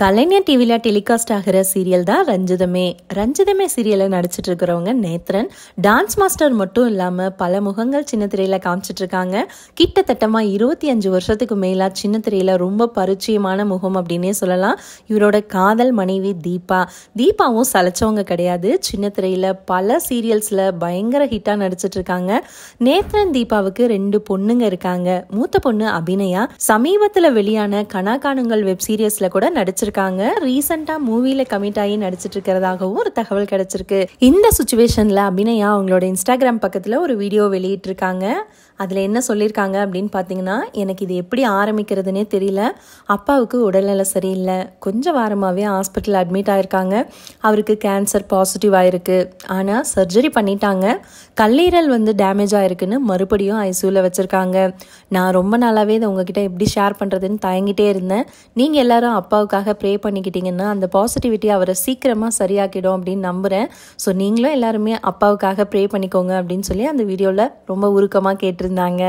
கலைஞர் டிவியில் டெலிகாஸ்ட் ஆகிற சீரியல் தான் ரஞ்சிதமே ரஞ்சிதமே சீரியலில் நடிச்சிட்டு இருக்கிறவங்க நேத்ரன் டான்ஸ் மாஸ்டர் மட்டும் இல்லாமல் பல முகங்கள் சின்ன திரையில் காமிச்சிட்ருக்காங்க கிட்டத்தட்டமாக இருபத்தி அஞ்சு வருஷத்துக்கு மேலாக சின்ன திரையில் ரொம்ப பரிச்சயமான முகம் அப்படின்னே சொல்லலாம் இவரோட காதல் மனைவி தீபா தீபாவும் சலைச்சவங்க கிடையாது சின்ன திரையில் பல சீரியல்ஸில் பயங்கர ஹிட்டாக நடிச்சிட்ருக்காங்க நேத்ரன் தீபாவுக்கு ரெண்டு பொண்ணுங்க இருக்காங்க மூத்த பொண்ணு அபிநயா சமீபத்தில் வெளியான கணாக்கானுங்கள் வெப் சீரியஸில் கூட நடிச்சு நடிச்சிருக்காங்க ரீசெண்டாக மூவியில் கமிட் ஆகி நடிச்சிட்டு இருக்கிறதாகவும் ஒரு தகவல் கிடைச்சிருக்கு இந்த சுச்சுவேஷனில் அபிநயா அவங்களோட இன்ஸ்டாகிராம் பக்கத்தில் ஒரு வீடியோ வெளியிட்டிருக்காங்க அதில் என்ன சொல்லியிருக்காங்க அப்படின்னு பார்த்தீங்கன்னா எனக்கு இது எப்படி ஆரம்பிக்கிறதுனே தெரியல அப்பாவுக்கு உடல்நிலை சரியில்லை கொஞ்சம் வாரமாகவே ஹாஸ்பிட்டல் அட்மிட் ஆயிருக்காங்க அவருக்கு கேன்சர் பாசிட்டிவ் ஆயிருக்கு ஆனால் சர்ஜரி பண்ணிட்டாங்க கல்லீரல் வந்து டேமேஜ் ஆயிருக்குன்னு மறுபடியும் ஐசியூவில் வச்சுருக்காங்க நான் ரொம்ப நாளாகவே இதை உங்ககிட்ட எப்படி ஷேர் பண்ணுறதுன்னு தயங்கிட்டே இருந்தேன் நீங்கள் எல்லாரும் அப்பாவுக்காக மனசாக ப்ரே பண்ணிக்கிட்டிங்கன்னா அந்த பாசிட்டிவிட்டி அவரை சீக்கிரமாக சரியாக்கிடும் அப்படின்னு நம்புகிறேன் ஸோ நீங்களும் எல்லாருமே அப்பாவுக்காக ப்ரே பண்ணிக்கோங்க அப்படின்னு சொல்லி அந்த வீடியோவில் ரொம்ப உருக்கமாக கேட்டிருந்தாங்க